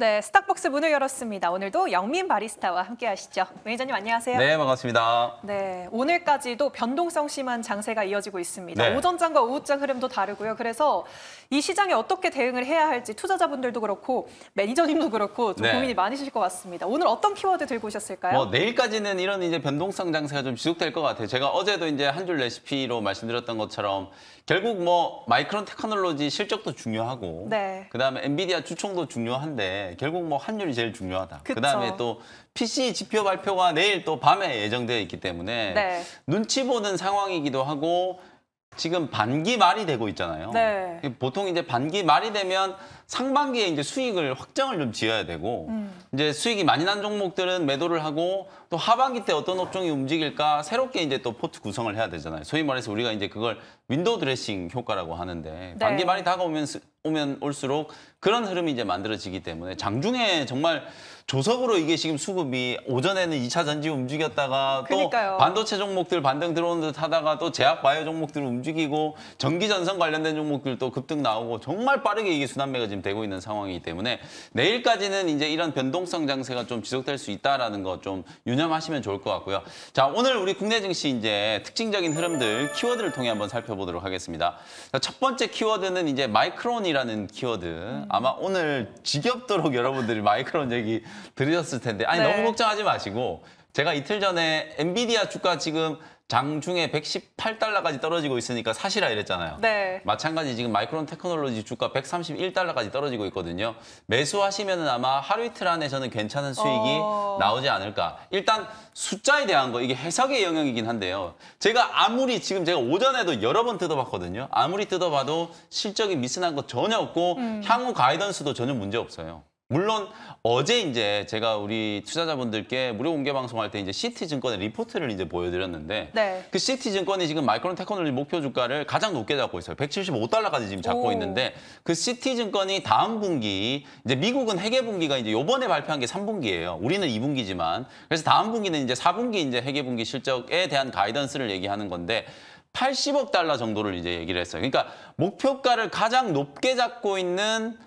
네, 스타벅스 문을 열었습니다. 오늘도 영민 바리스타와 함께 하시죠. 매니저님 안녕하세요. 네, 반갑습니다. 네, 오늘까지도 변동성 심한 장세가 이어지고 있습니다. 네. 오전장과 오후장 흐름도 다르고요. 그래서 이 시장에 어떻게 대응을 해야 할지 투자자분들도 그렇고 매니저님도 그렇고 좀 네. 고민이 많으실 것 같습니다. 오늘 어떤 키워드 들고 오셨을까요? 뭐 내일까지는 이런 이제 변동성 장세가 좀 지속될 것 같아요. 제가 어제도 이제 한 줄 레시피로 말씀드렸던 것처럼 결국 뭐 마이크론 테크놀로지 실적도 중요하고 네. 그다음에 엔비디아 주총도 중요한데 네, 결국 뭐 환율이 제일 중요하다. 그 다음에 또 PC 지표 발표가 내일 또 밤에 예정되어 있기 때문에 네. 눈치 보는 상황이기도 하고 지금 반기 말이 되고 있잖아요. 네. 보통 이제 반기 말이 되면 상반기에 이제 수익을 확정을 좀 지어야 되고 음. 이제 수익이 많이 난 종목들은 매도를 하고 또 하반기 때 어떤 업종이 움직일까 새롭게 이제 또 포트 구성을 해야 되잖아요. 소위 말해서 우리가 이제 그걸 윈도우 드레싱 효과라고 하는데 네. 반기반이 다가오면 오면 올수록 그런 흐름이 이제 만들어지기 때문에 장중에 정말 조석으로 이게 지금 수급이 오전에는 2차 전지 움직였다가 그러니까요. 또 반도체 종목들 반등 들어오는 듯 하다가 또 제약 바이오 종목들 움직이고 전기 전선 관련된 종목들도 급등 나오고 정말 빠르게 이게 순환매가 지금 지금 되고 있는 상황이기 때문에 내일까지는 이제 이런 변동성 장세가 좀 지속될 수 있다라는 거 좀 유념하시면 좋을 것 같고요. 자, 오늘 우리 국내 증시 이제 특징적인 흐름들 키워드를 통해 한번 살펴보도록 하겠습니다. 첫 번째 키워드는 이제 마이크론이라는 키워드. 아마 오늘 지겹도록 여러분들이 마이크론 얘기 들으셨을 텐데 아니 네. 너무 걱정하지 마시고 제가 이틀 전에 엔비디아 주가 지금 장중에 118달러까지 떨어지고 있으니까 사실라 이랬잖아요. 네. 마찬가지 지금 마이크론 테크놀로지 주가 131달러까지 떨어지고 있거든요. 매수하시면 아마 하루 이틀 안에서는 괜찮은 수익이 어... 나오지 않을까. 일단 숫자에 대한 거 이게 해석의 영역이긴 한데요. 제가 아무리 지금 제가 오전에도 여러 번 뜯어봤거든요. 아무리 뜯어봐도 실적이 미스난 거 전혀 없고 음... 향후 가이던스도 전혀 문제 없어요. 물론 어제 이제 제가 우리 투자자분들께 무료 공개 방송할 때 이제 시티증권의 리포트를 이제 보여드렸는데 네. 그 시티증권이 지금 마이크론 테크놀로지 목표 주가를 가장 높게 잡고 있어요. 175달러까지 지금 잡고 오. 있는데 그 시티증권이 다음 분기 이제 미국은 회계 분기가 이제 요번에 발표한 게 3분기예요. 우리는 2분기지만 그래서 다음 분기는 이제 4분기 이제 회계 분기 실적에 대한 가이던스를 얘기하는 건데 80억 달러 정도를 이제 얘기를 했어요. 그러니까 목표가를 가장 높게 잡고 있는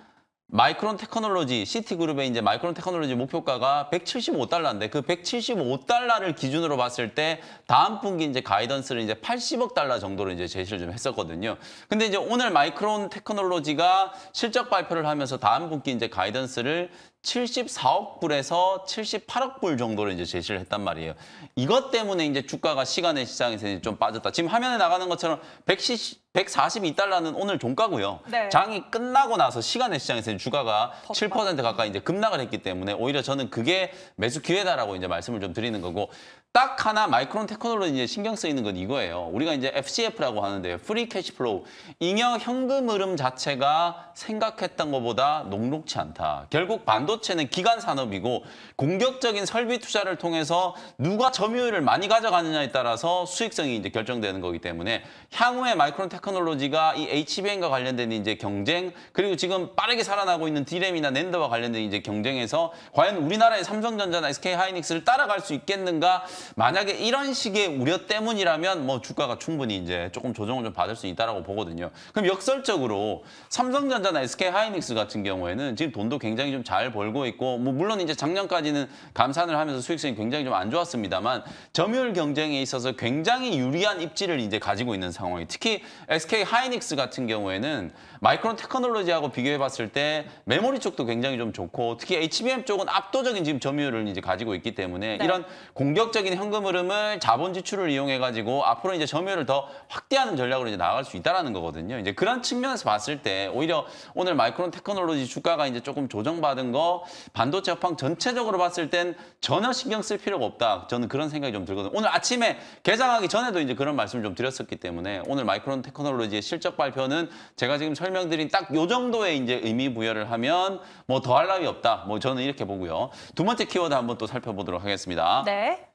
마이크론 테크놀로지, 시티그룹의 이제 마이크론 테크놀로지 목표가가 175달러인데 그 175달러를 기준으로 봤을 때 다음 분기 이제 가이던스를 이제 80억 달러 정도로 이제 제시를 좀 했었거든요. 근데 이제 오늘 마이크론 테크놀로지가 실적 발표를 하면서 다음 분기 이제 가이던스를 74억 불에서 78억 불 정도로 이제 제시를 했단 말이에요. 이것 때문에 이제 주가가 시간의 시장에서 이제 좀 빠졌다. 지금 화면에 나가는 것처럼 170 142달러는 오늘 종가고요. 네. 장이 끝나고 나서 시간의 시장에서 주가가 7% 가까이 이제 급락을 했기 때문에 오히려 저는 그게 매수 기회다라고 이제 말씀을 좀 드리는 거고 딱 하나 마이크론 테크놀로지에 신경 쓰이는 건 이거예요. 우리가 이제 FCF라고 하는데 요 프리 캐시플로우, 잉여 현금 흐름 자체가 생각했던 것보다 녹록치 않다. 결국 반도체는 기간 산업이고 공격적인 설비 투자를 통해서 누가 점유율을 많이 가져가느냐에 따라서 수익성이 이제 결정되는 거기 때문에 향후에 마이크론 테크놀로지가 이 HBM과 관련된 이제 경쟁 그리고 지금 빠르게 살아나고 있는 디램이나 랜더와 관련된 이제 경쟁에서 과연 우리나라의 삼성전자나 SK하이닉스를 따라갈 수 있겠는가 만약에 이런 식의 우려 때문이라면 뭐 주가가 충분히 이제 조금 조정을 좀 받을 수 있다라고 보거든요. 그럼 역설적으로 삼성전자나 SK하이닉스 같은 경우에는 지금 돈도 굉장히 좀 잘 벌고 있고 뭐 물론 이제 작년까지는 감산을 하면서 수익성이 굉장히 좀 안 좋았습니다만 점유율 경쟁에 있어서 굉장히 유리한 입지를 이제 가지고 있는 상황이 특히 SK하이닉스 같은 경우에는 마이크론 테크놀로지하고 비교해 봤을 때 메모리 쪽도 굉장히 좀 좋고 특히 HBM 쪽은 압도적인 지금 점유율을 이제 가지고 있기 때문에 네. 이런 공격적인 있는 현금 흐름을 자본 지출을 이용해 가지고 앞으로 이제 점유율을 더 확대하는 전략으로 이제 나아갈 수 있다라는 거거든요. 이제 그런 측면에서 봤을 때 오히려 오늘 마이크론 테크놀로지 주가가 이제 조금 조정받은 거 반도체 업황 전체적으로 봤을 땐 전혀 신경 쓸 필요가 없다. 저는 그런 생각이 좀 들거든요. 오늘 아침에 개장하기 전에도 이제 그런 말씀을 좀 드렸었기 때문에 오늘 마이크론 테크놀로지의 실적 발표는 제가 지금 설명드린 딱요 정도의 이제 의미 부여를 하면 뭐 더할 나위 없다. 뭐 저는 이렇게 보고요. 두 번째 키워드 한번 또 살펴보도록 하겠습니다. 네.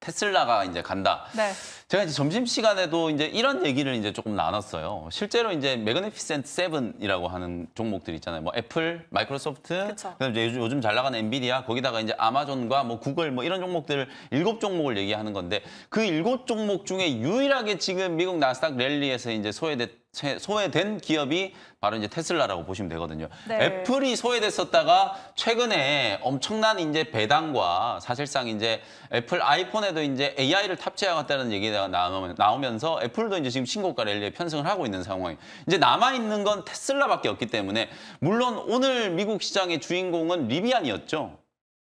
테슬라가 이제 간다. 네. 제가 이제 점심 시간에도 이제 이런 얘기를 이제 조금 나눴어요. 실제로 이제 매그네피센트 세븐이라고 하는 종목들 있잖아요. 뭐 애플, 마이크로소프트, 그다음에 요즘, 요즘 잘 나가는 엔비디아, 거기다가 이제 아마존과 뭐 구글 뭐 이런 종목들 일곱 종목을 얘기하는 건데 그 일곱 종목 중에 유일하게 지금 미국 나스닥 랠리에서 이제 소외됐 소외된 기업이 바로 이제 테슬라라고 보시면 되거든요. 네. 애플이 소외됐었다가 최근에 엄청난 이제 배당과 사실상 이제 애플 아이폰에도 이제 AI를 탑재하겠다는 얘기가 나오면서 애플도 이제 지금 신고가 랠리에 편승을 하고 있는 상황이 이제 남아 있는 건 테슬라밖에 없기 때문에 물론 오늘 미국 시장의 주인공은 리비안이었죠.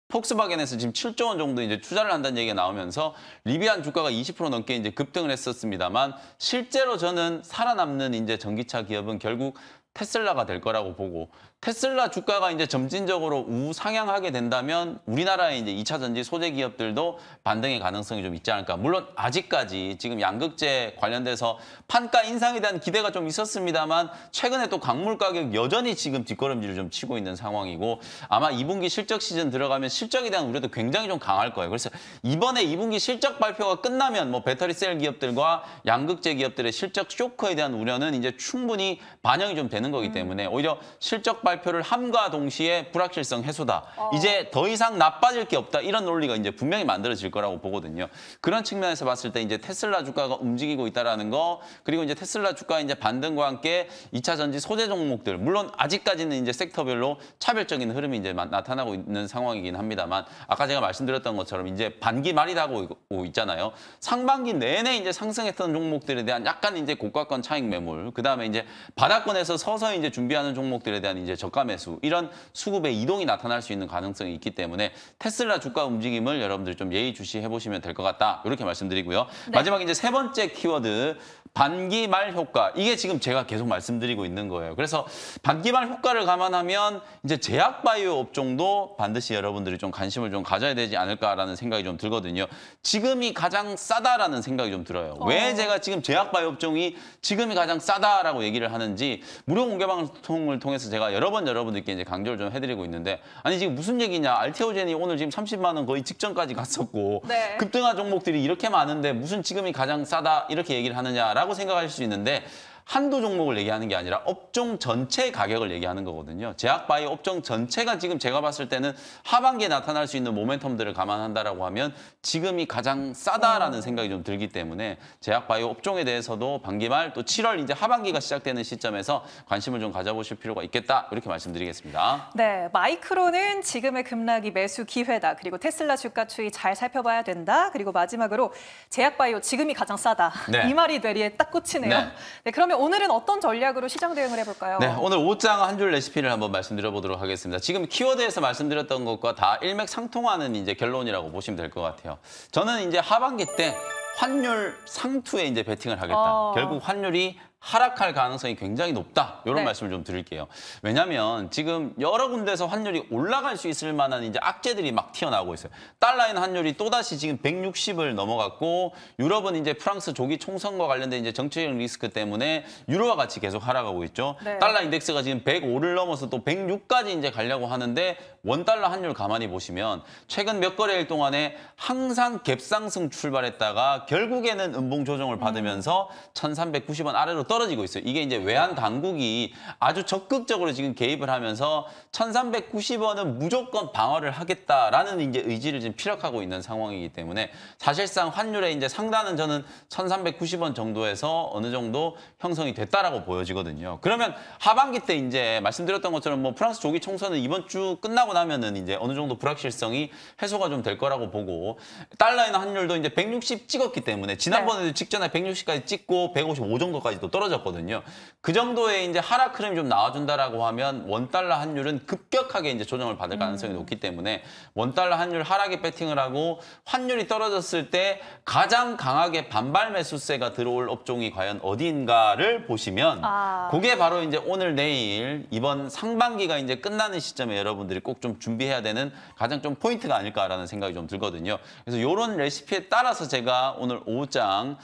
폭스바겐에서 지금 7조 원 정도 이제 투자를 한다는 얘기가 나오면서 리비안 주가가 20% 넘게 이제 급등을 했었습니다만 실제로 저는 살아남는 이제 전기차 기업은 결국 테슬라가 될 거라고 보고 테슬라 주가가 이제 점진적으로 우상향하게 된다면 우리나라의 이제 2차 전지 소재 기업들도 반등의 가능성이 좀 있지 않을까. 물론 아직까지 지금 양극재 관련돼서 판가 인상에 대한 기대가 좀 있었습니다만 최근에 또 광물 가격 여전히 지금 뒷걸음질을 좀 치고 있는 상황이고 아마 2분기 실적 시즌 들어가면 실적에 대한 우려도 굉장히 좀 강할 거예요. 그래서 이번에 2분기 실적 발표가 끝나면 뭐 배터리 셀 기업들과 양극재 기업들의 실적 쇼크에 대한 우려는 이제 충분히 반영이 좀 되는 거기 음. 때문에 오히려 실적 발표 발표를 함과 동시에 불확실성 해소다. 어. 이제 더 이상 나빠질 게 없다. 이런 논리가 이제 분명히 만들어질 거라고 보거든요. 그런 측면에서 봤을 때 이제 테슬라 주가가 움직이고 있다라는 거 그리고 이제 테슬라 주가 이제 반등과 함께 2차 전지 소재 종목들 물론 아직까지는 이제 섹터별로 차별적인 흐름이 이제 나타나고 있는 상황이긴 합니다만 아까 제가 말씀드렸던 것처럼 이제 반기 말이라고 있잖아요. 상반기 내내 이제 상승했던 종목들에 대한 약간 이제 고가권 차익 매물 그다음에 이제 바닥권에서 서서히 이제 준비하는 종목들에 대한 이제 저가 매수 이런 수급의 이동이 나타날 수 있는 가능성이 있기 때문에 테슬라 주가 움직임을 여러분들 좀 예의주시해 보시면 될 것 같다. 이렇게 말씀드리고요. 네. 마지막 이제 세 번째 키워드 반기 말 효과. 이게 지금 제가 계속 말씀드리고 있는 거예요. 그래서 반기 말 효과를 감안하면 이제 제약 바이오 업종도 반드시 여러분들이 좀 관심을 좀 가져야 되지 않을까라는 생각이 좀 들거든요. 지금이 가장 싸다라는 생각이 좀 들어요. 어. 왜 제가 지금 제약 바이오 업종이 지금이 가장 싸다라고 얘기를 하는지 무료 공개 방송을 통해서 제가 여러 여러 번 여러분들께 이제 강조를 좀 해드리고 있는데 아니 지금 무슨 얘기냐 알테오젠이 오늘 지금 30만 원 거의 직전까지 갔었고 네. 급등한 종목들이 이렇게 많은데 무슨 지금이 가장 싸다 이렇게 얘기를 하느냐라고 생각하실 수 있는데 한두 종목을 얘기하는 게 아니라 업종 전체 가격을 얘기하는 거거든요. 제약바이 업종 전체가 지금 제가 봤을 때는 하반기에 나타날 수 있는 모멘텀들을 감안한다라고 하면 지금이 가장 싸다라는 생각이 좀 들기 때문에 제약바이 업종에 대해서도 반기 말또 7월 이제 하반기가 시작되는 시점에서 관심을 좀 가져보실 필요가 있겠다 이렇게 말씀드리겠습니다. 네, 마이크로는 지금의 급락이 매수 기회다. 그리고 테슬라 주가 추이 잘 살펴봐야 된다. 그리고 마지막으로 제약바이오 지금이 가장 싸다. 네. 이 말이 되리에 딱 꽂히네요. 네. 네 그러면 그러면 오늘은 어떤 전략으로 시장 대응을 해볼까요? 네, 오늘 5장 한 줄 레시피를 한번 말씀드려보도록 하겠습니다. 지금 키워드에서 말씀드렸던 것과 다 일맥상통하는 이제 결론이라고 보시면 될 것 같아요. 저는 이제 하반기 때 환율 상투에 이제 베팅을 하겠다. 아... 결국 환율이 하락할 가능성이 굉장히 높다. 이런 네. 말씀을 좀 드릴게요. 왜냐하면 지금 여러 군데서 환율이 올라갈 수 있을 만한 이제 악재들이 막 튀어나오고 있어요. 달러인 환율이 또다시 지금 160을 넘어갔고 유럽은 이제 프랑스 조기 총선과 관련된 이제 정치적 리스크 때문에 유로와 같이 계속 하락하고 있죠. 네. 달러 인덱스가 지금 105를 넘어서 또 106까지 이제 가려고 하는데 원달러 환율 가만히 보시면 최근 몇 거래일 동안에 항상 갭상승 출발했다가 결국에는 음봉 조정을 받으면서 음. 1390원 아래로 떨어지고 있어요. 이게 이제 외환 당국이 아주 적극적으로 지금 개입을 하면서 1,390원은 무조건 방어를 하겠다라는 이제 의지를 지금 피력하고 있는 상황이기 때문에 사실상 환율의 이제 상단은 저는 1,390원 정도에서 어느 정도 형성이 됐다라고 보여지거든요. 그러면 하반기 때 이제 말씀드렸던 것처럼 뭐 프랑스 조기 총선은 이번 주 끝나고 나면은 이제 어느 정도 불확실성이 해소가 좀 될 거라고 보고 달러에는 환율도 이제 160 찍었기 때문에 지난번에도 네. 직전에 160까지 찍고 155 정도까지 도 떨어졌거든요. 그 정도의 이제 하락 흐름이 좀 나와준다라고 하면 원달러 환율은 급격하게 이제 조정을 받을 가능성이 음. 높기 때문에 원달러 환율 하락에 배팅을 하고 환율이 떨어졌을 때 가장 강하게 반발 매수세가 들어올 업종이 과연 어디인가를 보시면 아. 그게 바로 이제 오늘 내일 이번 상반기가 이제 끝나는 시점에 여러분들이 꼭 좀 준비해야 되는 가장 좀 포인트가 아닐까라는 생각이 좀 들거든요. 그래서 이런 레시피에 따라서 제가 오늘 5장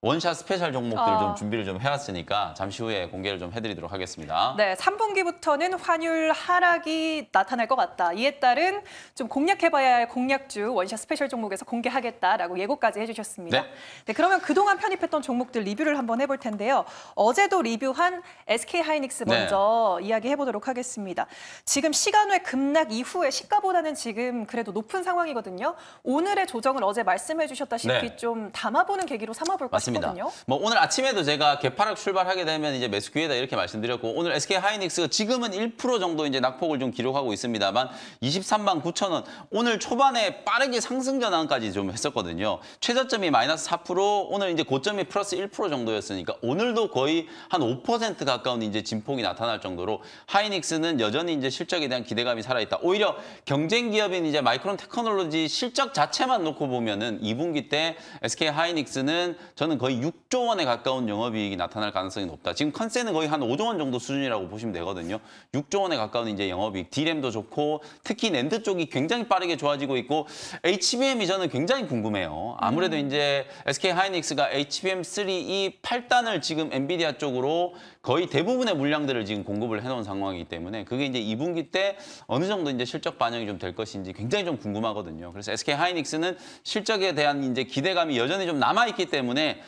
원샷 스페셜 종목들 어. 좀 아. 준비를 좀 해왔으니까 잠시 후에 공개를 좀 해드리도록 하겠습니다. 네, 3분기부터는 환율 하락이 나타날 것 같다. 이에 따른 좀 공략해봐야 할 공략주 원샷 스페셜 종목에서 공개하겠다라고 예고까지 해주셨습니다. 네. 네 그러면 그동안 편입했던 종목들 리뷰를 한번 해볼 텐데요. 어제도 리뷰한 SK하이닉스 네. 먼저 네. 이야기해보도록 하겠습니다. 지금 시간 외 급락 이후에 시가보다는 지금 그래도 높은 상황이거든요. 오늘의 조정을 어제 말씀해주셨다시피 네. 좀 담아보는 계기로 삼아볼까 요 맞습니다. 뭐 오늘 아침에도 제가 개파락 출발하게 되면 이제 매수 기회다 이렇게 말씀드렸고 오늘 SK 하이닉스 지금은 1% 정도 이제 낙폭을 좀 기록하고 있습니다만 23만 9천 원 오늘 초반에 빠르게 상승 전환까지 좀 했었거든요. 최저점이 마이너스 4% 오늘 이제 고점이 플러스 1% 정도였으니까 오늘도 거의 한 5% 가까운 이제 진폭이 나타날 정도로 하이닉스는 여전히 이제 실적에 대한 기대감이 살아있다. 오히려 경쟁 기업인 이제 마이크론 테크놀로지 실적 자체만 놓고 보면은 2분기 때 SK 하이닉스는 저는 내년에는 거의 6조 원에 가까운 영업이익이 나타날 가능성이 높다. 지금 컨세은 거의 한 5조 원 정도 수준이라고 보시면 되거든요. 6조 원에 가까운 이제 영업이익, 디램도 좋고 특히 랜드 쪽이 굉장히 빠르게 좋아지고 있고 HBM이 저는 굉장히 궁금해요. 아무래도 음. 이제 SK 하이닉스가 HBM3이 8단을 지금 엔비디아 쪽으로 거의 대부분의 물량들을 지금 공급을 해놓은 상황이기 때문에 그게 이제 2분기 때 어느 정도 이제 실적 반영이 좀 될 것인지 굉장히 좀 궁금하거든요. 그래서 SK 하이닉스는 실적에 대한 이제 기대감이 여전히 좀 남아있기 때문에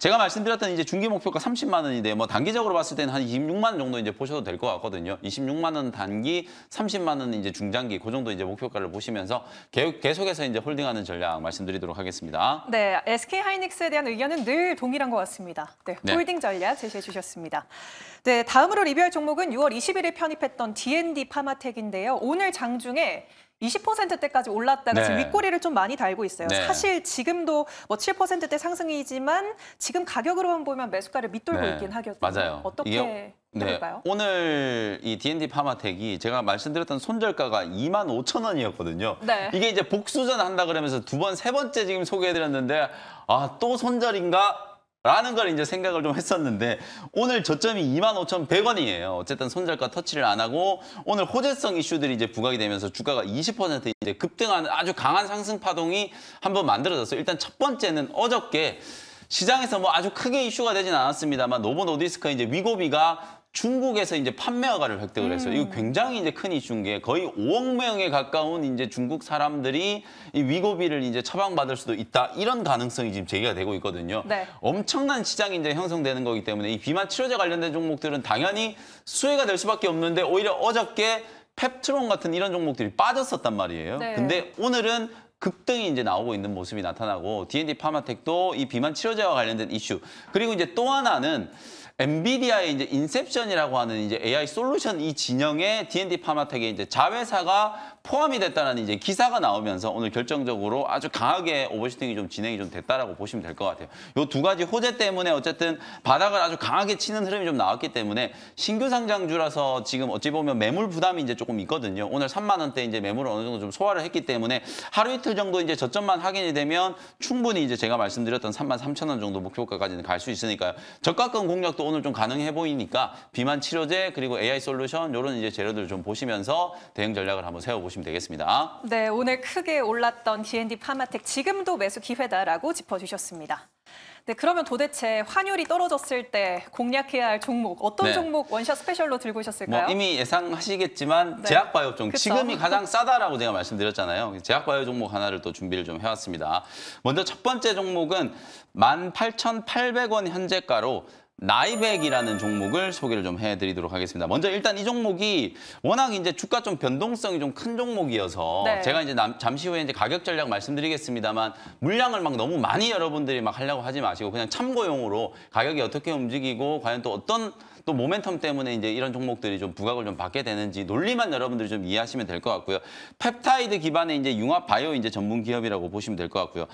제가 말씀드렸던 이제 중기 목표가 30만 원인데 뭐 단기적으로 봤을 때는 한 26만 원 정도 이제 보셔도 될 것 같거든요. 26만 원 단기, 30만 원 이제 중장기 그 정도 이제 목표가를 보시면서 계속해서 이제 홀딩하는 전략 말씀드리도록 하겠습니다. 네, SK 하이닉스에 대한 의견은 늘 동일한 것 같습니다. 네, 네. 홀딩 네. 전략 제시해 주셨습니다. 네, 다음으로 리뷰할 종목은 6월 21일 편입했던 D&D 파마텍인데요. 오늘 장중에 20%대까지 올랐다가 네. 지금 윗꼬리를 좀 많이 달고 있어요. 네. 사실 지금도 뭐 7%대 상승이지만 지금 가격으로만 보면 매수가를 밑돌고 네. 있긴 하겠든요 맞아요. 어떻게 이게... 네, 오늘 이 D&D 파마텍이 제가 말씀드렸던 손절가가 2만 5천 원이었거든요. 네. 이게 이제 복수전 한다 그러면서 두 번, 세 번째 지금 소개해드렸는데 아 또 손절인가 라는 걸 이제 생각을 좀 했었는데 오늘 저점이 25,100원이에요. 어쨌든 손절과 터치를 안 하고 오늘 호재성 이슈들이 이제 부각이 되면서 주가가 20% 이제 급등하는 아주 강한 상승 파동이 한번 만들어졌어요. 일단 첫 번째는 어저께 시장에서 뭐 아주 크게 이슈가 되진 않았습니다만 노보노디스크 이제 위고비가 중국에서 이제 판매 허가를 획득을 했어요. 음. 이거 굉장히 이제 큰 이슈인 게 거의 5억 명에 가까운 이제 중국 사람들이 이 위고비를 이제 처방받을 수도 있다. 이런 가능성이 지금 제기가 되고 있거든요. 네. 엄청난 시장이 이제 형성되는 거기 때문에 이 비만 치료제 관련된 종목들은 당연히 수혜가 될 수밖에 없는데 오히려 어저께 펩트론 같은 이런 종목들이 빠졌었단 말이에요. 네. 근데 오늘은 급등이 이제 나오고 있는 모습이 나타나고 D&D 파마텍도 이 비만 치료제와 관련된 이슈 그리고 이제 또 하나는 엔비디아의 이제 인셉션이라고 하는 이제 AI 솔루션 이 진영의 D&D 파마텍의 이제 자회사가 포함이 됐다는 이제 기사가 나오면서 오늘 결정적으로 아주 강하게 오버슈팅이 좀 진행이 좀 됐다라고 보시면 될 것 같아요. 요 두 가지 호재 때문에 어쨌든 바닥을 아주 강하게 치는 흐름이 좀 나왔기 때문에 신규 상장주라서 지금 어찌 보면 매물 부담이 이제 조금 있거든요. 오늘 3만 원대 이제 매물을 어느 정도 좀 소화를 했기 때문에 하루 이틀 정도 이제 저점만 확인이 되면 충분히 이제 제가 말씀드렸던 3만 3천 원 정도 목표가까지는 갈 수 있으니까요. 저가권 공략도 오늘 좀 가능해 보이니까 비만 치료제 그리고 AI 솔루션 요런 이제 재료들 을좀 보시면서 대응 전략을 한번 세워보시죠. 보시면 되겠습니다. 네, 오늘 크게 올랐던 D&D 파마텍 지금도 매수 기회다라고 짚어주셨습니다. 네, 그러면 도대체 환율이 떨어졌을 때 공략해야 할 종목 어떤 네. 종목 원샷 스페셜로 들고 오셨을까요? 뭐 이미 예상하시겠지만 네. 제약바이오 종 지금이 가장 싸다라고 제가 말씀드렸잖아요. 제약바이오 종목 하나를 또 준비를 좀 해왔습니다. 먼저 첫 번째 종목은 18,800원 현재가로 나이백이라는 종목을 소개를 좀 해드리도록 하겠습니다. 먼저 일단 이 종목이 워낙 이제 주가 좀 변동성이 좀 큰 종목이어서 네. 제가 이제 남, 잠시 후에 이제 가격 전략 말씀드리겠습니다만 물량을 막 너무 많이 여러분들이 막 하려고 하지 마시고 그냥 참고용으로 가격이 어떻게 움직이고 과연 또 어떤 또 모멘텀 때문에 이제 이런 종목들이 좀 부각을 좀 받게 되는지 논리만 여러분들이 좀 이해하시면 될 것 같고요. 펩타이드 기반의 이제 융합 바이오 이제 전문 기업이라고 보시면 될 것 같고요.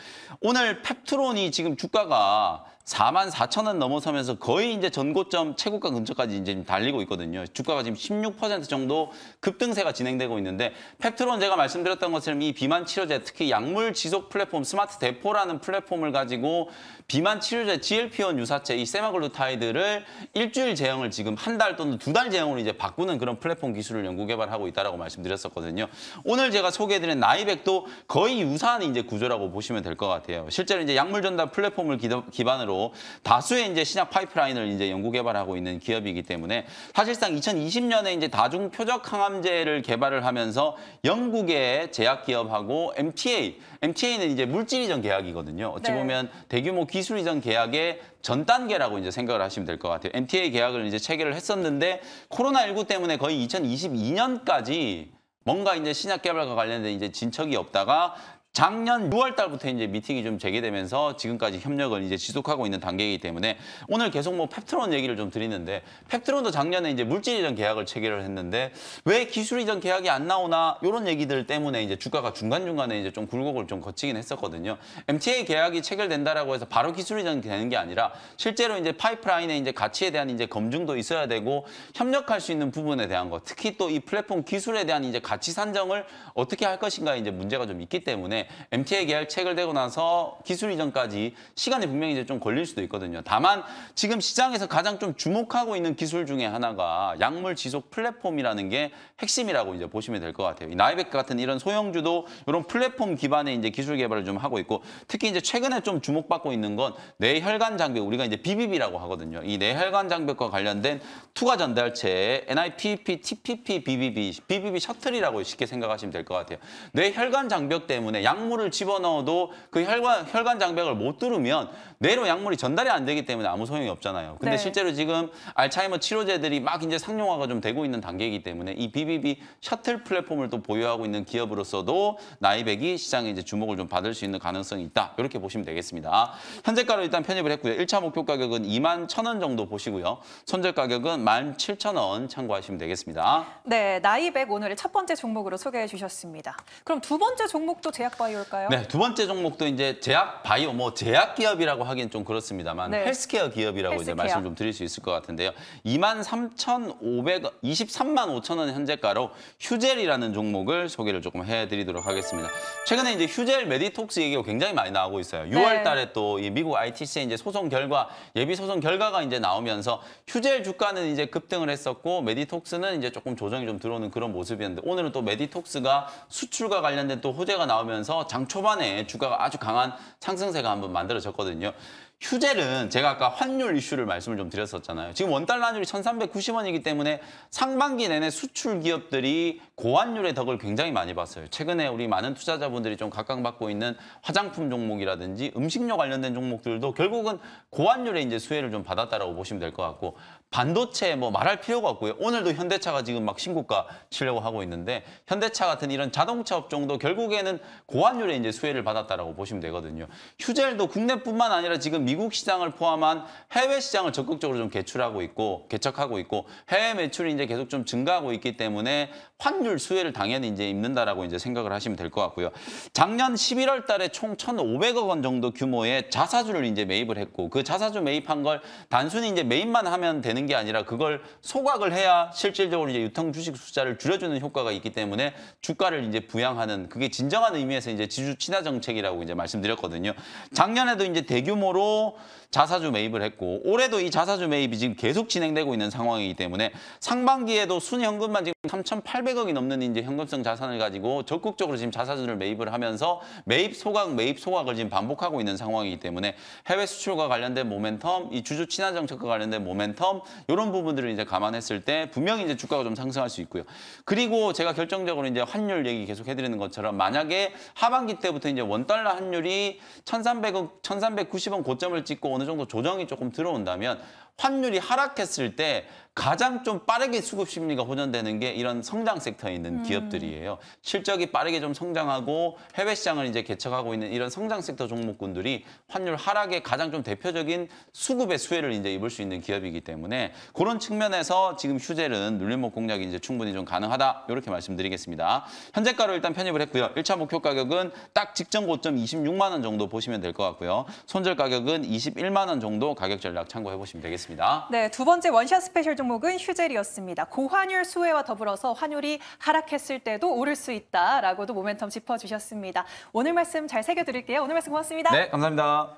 오늘 펩트론이 지금 주가가 4만 4천 원 넘어서면서 거의 이제 전고점 최고가 근처까지 이제 달리고 있거든요. 주가가 지금 16% 정도 급등세가 진행되고 있는데 펩트론 제가 말씀드렸던 것처럼 이 비만 치료제 특히 약물 지속 플랫폼 스마트 대포라는 플랫폼을 가지고 비만 치료제 GLP-1 유사체 이 세마글루타이드를 일주일 제형을 지금 한 달 또는 두 달 제형으로 이제 바꾸는 그런 플랫폼 기술을 연구 개발하고 있다라고 말씀드렸었거든요. 오늘 제가 소개해드린 나이백도 거의 유사한 이제 구조라고 보시면 될 것 같아요. 실제로 이제 약물 전달 플랫폼을 기반으로 바로 다수의 이제 신약 파이프라인을 이제 연구 개발하고 있는 기업이기 때문에 사실상 2020년에 이제 다중 표적 항암제를 개발을 하면서 영국의 제약 기업하고 MTA, MTA는 이제 물질 이전 계약이거든요. 어찌 네. 보면 네. 대규모 기술 이전 계약의 전 단계라고 이제 생각을 하시면 될 것 같아요. MTA 계약을 이제 체결을 했었는데 코로나19 때문에 거의 2022년까지 뭔가 이제 신약 개발과 관련된 이제 진척이 없다가 작년 6월 달부터 이제 미팅이 좀 재개되면서 지금까지 협력을 이제 지속하고 있는 단계이기 때문에 오늘 계속 뭐 펩트론 얘기를 좀 드리는데 펩트론도 작년에 이제 물질 이전 계약을 체결을 했는데 왜 기술 이전 계약이 안 나오나 이런 얘기들 때문에 이제 주가가 중간중간에 이제 좀 굴곡을 좀 거치긴 했었거든요. MTA 계약이 체결된다라고 해서 바로 기술 이전 되는 게 아니라 실제로 이제 파이프라인의 이제 가치에 대한 이제 검증도 있어야 되고 협력할 수 있는 부분에 대한 것 특히 또 이 플랫폼 기술에 대한 이제 가치 산정을 어떻게 할 것인가 이제 문제가 좀 있기 때문에 MTA 계약 체결되고 나서 기술 이전까지 시간이 분명히 이제 좀 걸릴 수도 있거든요. 다만 지금 시장에서 가장 좀 주목하고 있는 기술 중에 하나가 약물 지속 플랫폼이라는 게 핵심이라고 이제 보시면 될 것 같아요. 나이백 같은 이런 소형주도 이런 플랫폼 기반의 이제 기술 개발을 좀 하고 있고 특히 이제 최근에 좀 주목받고 있는 건 뇌혈관 장벽 우리가 이제 BBB라고 하거든요. 이 뇌혈관 장벽과 관련된 투과 전달체 NIPP, TPP, BBB, BBB 셔틀이라고 쉽게 생각하시면 될 것 같아요. 뇌혈관 장벽 때문에 약물을 집어넣어도 그 혈관, 혈관 장벽을 못 뚫으면 뇌로 약물이 전달이 안 되기 때문에 아무 소용이 없잖아요. 근데 네. 실제로 지금 알츠하이머 치료제들이 막 이제 상용화가 좀 되고 있는 단계이기 때문에 이 BBB 셔틀 플랫폼을 또 보유하고 있는 기업으로서도 나이백이 시장에 이제 주목을 좀 받을 수 있는 가능성이 있다. 이렇게 보시면 되겠습니다. 현재가로 일단 편입을 했고요. 1차 목표 가격은 2만 천원 정도 보시고요. 손절 가격은 1만 7천 원 참고하시면 되겠습니다. 네, 나이백 오늘의 첫 번째 종목으로 소개해 주셨습니다. 그럼 두 번째 종목도 제약 바이올까요 네, 두 번째 종목도 이제 제약바이오, 뭐 제약기업이라고 하긴 좀 그렇습니다만 네. 헬스케어 기업이라고 헬스케어. 이제 말씀 좀 드릴 수 있을 것 같은데요. 2만 3,500, 23만 5천 원 현재가로 휴젤이라는 종목을 소개를 조금 해드리도록 하겠습니다. 최근에 이제 휴젤 메디톡스 얘기가 굉장히 많이 나오고 있어요. 6월 달에 또 이 미국 ITC의 이제 소송 결과, 예비 소송 결과가 이제 나오면서 휴젤 주가는 이제 급등을 했었고 메디톡스는 이제 조금 조정이 좀 들어오는 그런 모습이었는데 오늘은 또 메디톡스가 수출과 관련된 또 호재가 나오면서 하면서 장 초반에 주가가 아주 강한 상승세가 한번 만들어졌거든요. 휴젤은 제가 아까 환율 이슈를 말씀을 좀 드렸었잖아요. 지금 원달러 환율이 1390원이기 때문에 상반기 내내 수출 기업들이 고환율의 덕을 굉장히 많이 봤어요. 최근에 우리 많은 투자자분들이 좀 각광받고 있는 화장품 종목이라든지 음식료 관련된 종목들도 결국은 고환율의 이제 수혜를 좀 받았다라고 보시면 될 것 같고 반도체 뭐 말할 필요가 없고요. 오늘도 현대차가 지금 막 신고가 치려고 하고 있는데 현대차 같은 이런 자동차 업종도 결국에는 고환율에 이제 수혜를 받았다라고 보시면 되거든요. 휴젤도 국내뿐만 아니라 지금 미국 시장을 포함한 해외 시장을 적극적으로 좀 개출하고 있고 개척하고 있고 해외 매출이 이제 계속 좀 증가하고 있기 때문에 환율 수혜를 당연히 이제 입는다라고 이제 생각을 하시면 될 것 같고요. 작년 11월 달에 총 1,500억 원 정도 규모의 자사주를 이제 매입을 했고 그 자사주 매입한 걸 단순히 이제 매입만 하면 되는 되는 게 아니라 그걸 소각을 해야 실질적으로 이제 유통 주식 숫자를 줄여주는 효과가 있기 때문에 주가를 이제 부양하는 그게 진정한 의미에서 이제 지주 친화 정책이라고 이제 말씀드렸거든요. 작년에도 이제 대규모로 자사주 매입을 했고 올해도 이 자사주 매입이 지금 계속 진행되고 있는 상황이기 때문에 상반기에도 순현금만 지금 3,800억이 넘는 이제 현금성 자산을 가지고 적극적으로 지금 자사주를 매입을 하면서 매입 소각, 매입 소각을 지금 반복하고 있는 상황이기 때문에 해외 수출과 관련된 모멘텀, 이 주주 친화 정책과 관련된 모멘텀 이런 부분들을 이제 감안했을 때 분명히 이제 주가가 좀 상승할 수 있고요. 그리고 제가 결정적으로 이제 환율 얘기 계속 해드리는 것처럼 만약에 하반기 때부터 이제 원 달러 환율이 1,300억, 1,390원 고점을 찍고 오늘 정도 조정이 조금 들어온다면 환율이 하락했을 때 가장 좀 빠르게 수급 심리가 호전되는 게 이런 성장 섹터에 있는 음. 기업들이에요. 실적이 빠르게 좀 성장하고 해외 시장을 이제 개척하고 있는 이런 성장 섹터 종목군들이 환율 하락에 가장 좀 대표적인 수급의 수혜를 이제 입을 수 있는 기업이기 때문에 그런 측면에서 지금 휴젤은 눌림목 공략이 이제 충분히 좀 가능하다 이렇게 말씀드리겠습니다. 현재가로 일단 편입을 했고요. 1차 목표 가격은 딱 직전 고점 26만 원 정도 보시면 될 것 같고요. 손절 가격은 21만 원 정도 가격 전략 참고해 보시면 되겠습니다. 네, 두 번째 원샷 스페셜 좀 종목은 휴젤이었습니다. 고환율 수혜와 더불어서 환율이 하락했을 때도 오를 수 있다라고도 모멘텀 짚어주셨습니다. 오늘 말씀 잘 새겨드릴게요. 오늘 말씀 고맙습니다. 네, 감사합니다.